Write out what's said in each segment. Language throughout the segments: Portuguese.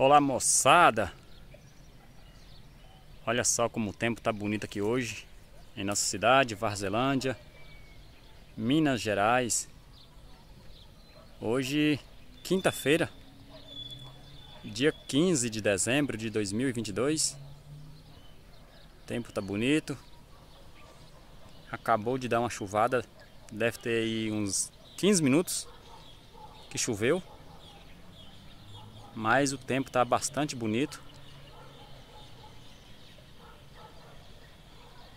Olá moçada! Olha só como o tempo tá bonito aqui hoje em nossa cidade, Varzelândia, Minas Gerais. Hoje, quinta-feira, dia 15 de dezembro de 2022. O tempo tá bonito. Acabou de dar uma chuvada, deve ter aí uns 15 minutos que choveu mas o tempo está bastante bonito.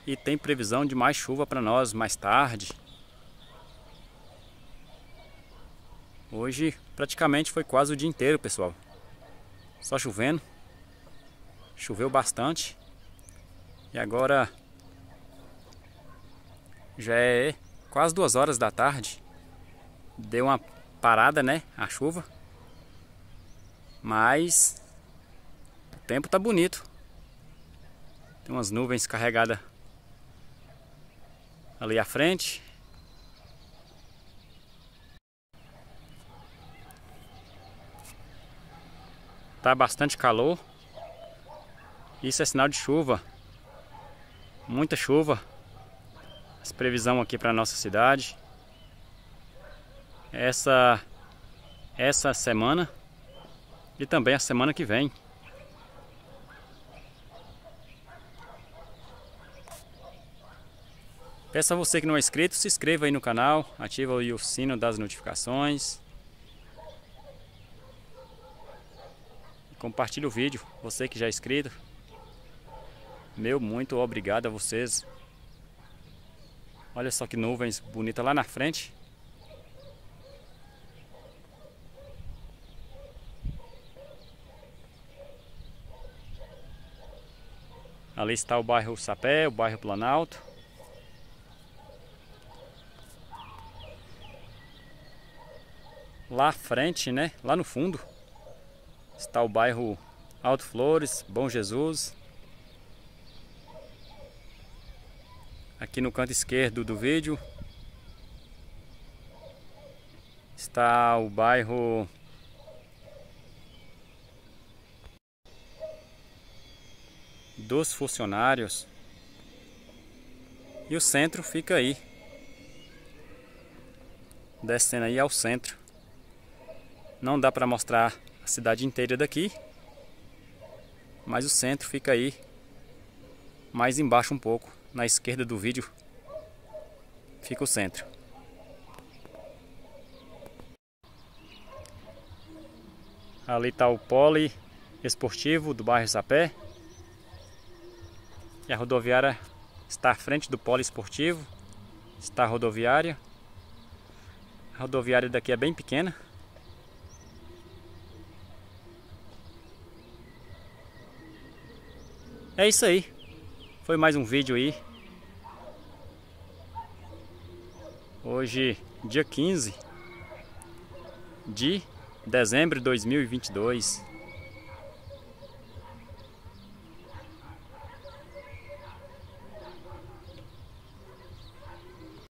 E tem previsão de mais chuva para nós mais tarde. Hoje praticamente foi quase o dia inteiro, pessoal. Só chovendo. Choveu bastante. E agora já é quase duas horas da tarde. Deu uma parada, né? A chuva. Mas o tempo tá bonito. Tem umas nuvens carregadas ali à frente. Tá bastante calor. Isso é sinal de chuva. Muita chuva. As previsão aqui para nossa cidade. Essa essa semana e também a semana que vem. Peço a você que não é inscrito, se inscreva aí no canal, ativa o sino das notificações. Compartilhe o vídeo, você que já é inscrito. Meu muito obrigado a vocês. Olha só que nuvens bonita lá na frente. Ali está o bairro Sapé, o bairro Planalto. Lá à frente, né? Lá no fundo, está o bairro Alto Flores, Bom Jesus. Aqui no canto esquerdo do vídeo está o bairro dos funcionários. E o centro fica aí. Descendo aí ao centro. Não dá para mostrar a cidade inteira daqui. Mas o centro fica aí. Mais embaixo um pouco, na esquerda do vídeo, fica o centro. Ali está o poli esportivo do bairro Sapé a rodoviária está à frente do polo esportivo, está a rodoviária. A rodoviária daqui é bem pequena. É isso aí. Foi mais um vídeo aí. Hoje, dia 15 de dezembro de 2022.